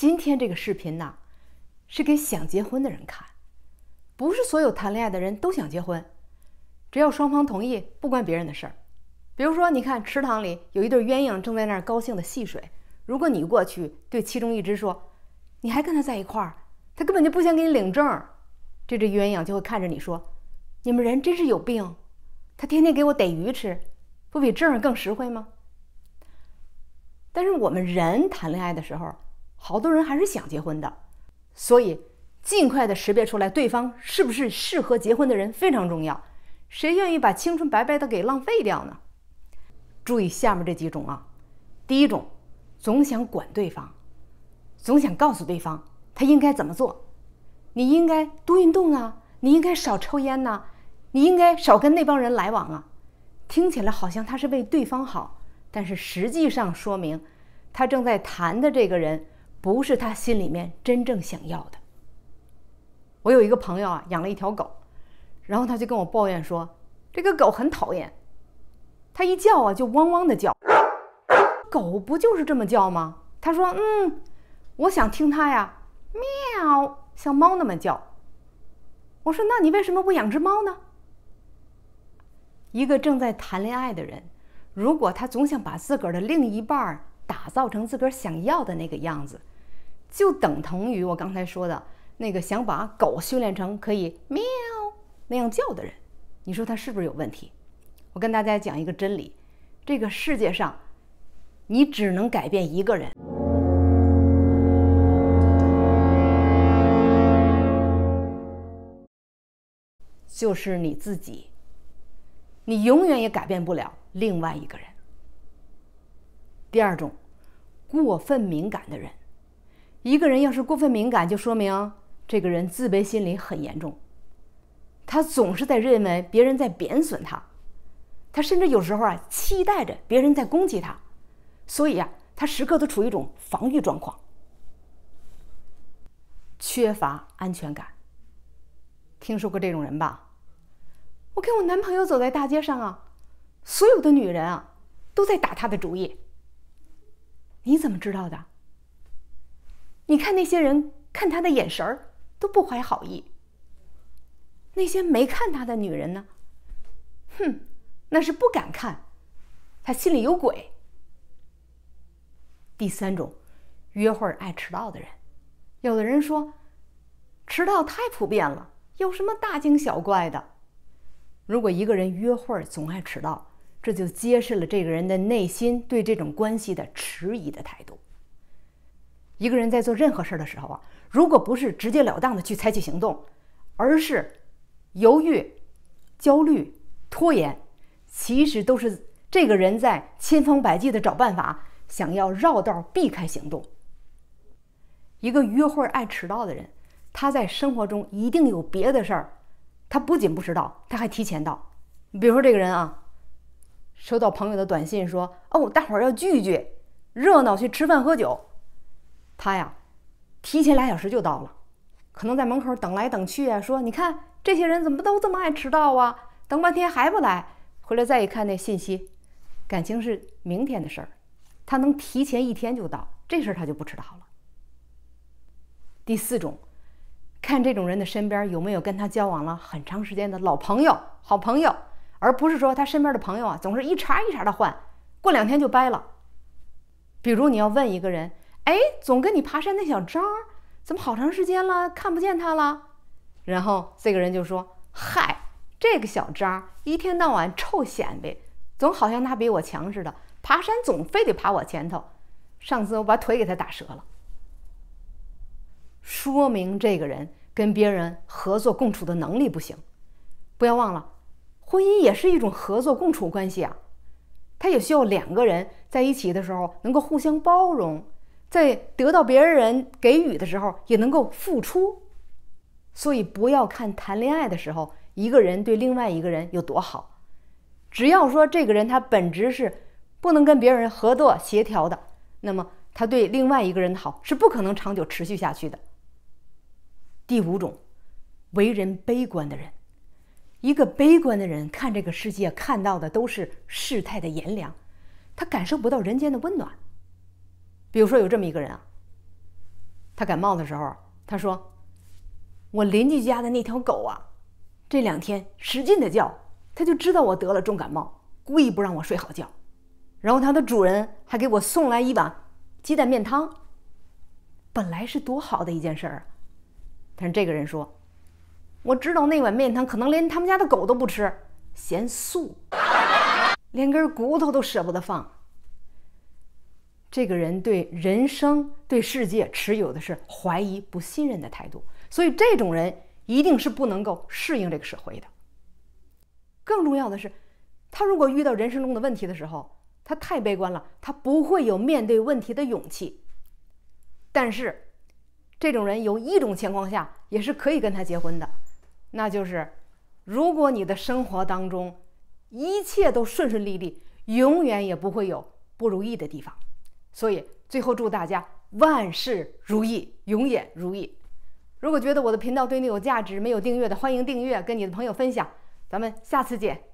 今天这个视频呢，是给想结婚的人看，不是所有谈恋爱的人都想结婚，只要双方同意，不关别人的事儿。比如说，你看池塘里有一对鸳鸯正在那儿高兴的戏水，如果你过去对其中一只说，你还跟他在一块儿，他根本就不想给你领证，这只鸳鸯就会看着你说，你们人真是有病，他天天给我逮鱼吃，不比证儿更实惠吗？但是我们人谈恋爱的时候。好多人还是想结婚的，所以尽快的识别出来对方是不是适合结婚的人非常重要。谁愿意把青春白白的给浪费掉呢？注意下面这几种啊。第一种，总想管对方，总想告诉对方他应该怎么做。你应该多运动啊，你应该少抽烟呐，你应该少跟那帮人来往啊。听起来好像他是为对方好，但是实际上说明他正在谈的这个人。不是他心里面真正想要的。我有一个朋友啊，养了一条狗，然后他就跟我抱怨说，这个狗很讨厌，它一叫啊就汪汪的叫，狗不就是这么叫吗？他说，嗯，我想听它呀，喵，像猫那么叫。我说，那你为什么不养只猫呢？一个正在谈恋爱的人，如果他总想把自个儿的另一半儿打造成自个儿想要的那个样子，就等同于我刚才说的那个想把狗训练成可以喵那样叫的人，你说他是不是有问题？我跟大家讲一个真理：这个世界上，你只能改变一个人，就是你自己。你永远也改变不了另外一个人。第二种，过分敏感的人。一个人要是过分敏感，就说明这个人自卑心理很严重。他总是在认为别人在贬损他，他甚至有时候啊期待着别人在攻击他，所以啊他时刻都处于一种防御状况，缺乏安全感。听说过这种人吧？我跟我男朋友走在大街上啊，所有的女人啊都在打他的主意。你怎么知道的？你看那些人看他的眼神儿都不怀好意。那些没看他的女人呢？哼，那是不敢看，他心里有鬼。第三种，约会爱迟到的人，有的人说，迟到太普遍了，有什么大惊小怪的？如果一个人约会总爱迟到，这就揭示了这个人的内心对这种关系的迟疑的态度。一个人在做任何事儿的时候啊，如果不是直截了当的去采取行动，而是犹豫、焦虑、拖延，其实都是这个人在千方百计的找办法，想要绕道避开行动。一个约会爱迟到的人，他在生活中一定有别的事儿。他不仅不迟到，他还提前到。比如说，这个人啊，收到朋友的短信说：“哦，大伙儿要聚聚，热闹去吃饭喝酒。”他呀，提前俩小时就到了，可能在门口等来等去啊，说你看这些人怎么都这么爱迟到啊，等半天还不来，回来再一看那信息，感情是明天的事儿，他能提前一天就到，这事儿他就不迟到了。第四种，看这种人的身边有没有跟他交往了很长时间的老朋友、好朋友，而不是说他身边的朋友啊，总是一茬一茬的换，过两天就掰了。比如你要问一个人。哎，总跟你爬山那小张，怎么好长时间了看不见他了？然后这个人就说：“嗨，这个小张一天到晚臭显摆，总好像他比我强似的，爬山总非得爬我前头。上次我把腿给他打折了，说明这个人跟别人合作共处的能力不行。不要忘了，婚姻也是一种合作共处关系啊，他也需要两个人在一起的时候能够互相包容。”在得到别人给予的时候，也能够付出，所以不要看谈恋爱的时候，一个人对另外一个人有多好，只要说这个人他本质是不能跟别人合作协调的，那么他对另外一个人好是不可能长久持续下去的。第五种，为人悲观的人，一个悲观的人看这个世界看到的都是世态的炎凉，他感受不到人间的温暖。比如说有这么一个人啊，他感冒的时候，他说：“我邻居家的那条狗啊，这两天使劲的叫，他就知道我得了重感冒，故意不让我睡好觉。然后他的主人还给我送来一碗鸡蛋面汤。本来是多好的一件事儿啊，但是这个人说，我知道那碗面汤可能连他们家的狗都不吃，嫌素，连根骨头都舍不得放。”这个人对人生、对世界持有的是怀疑、不信任的态度，所以这种人一定是不能够适应这个社会的。更重要的是，他如果遇到人生中的问题的时候，他太悲观了，他不会有面对问题的勇气。但是，这种人有一种情况下也是可以跟他结婚的，那就是如果你的生活当中一切都顺顺利利，永远也不会有不如意的地方。所以，最后祝大家万事如意，永远如意。如果觉得我的频道对你有价值，没有订阅的，欢迎订阅，跟你的朋友分享。咱们下次见。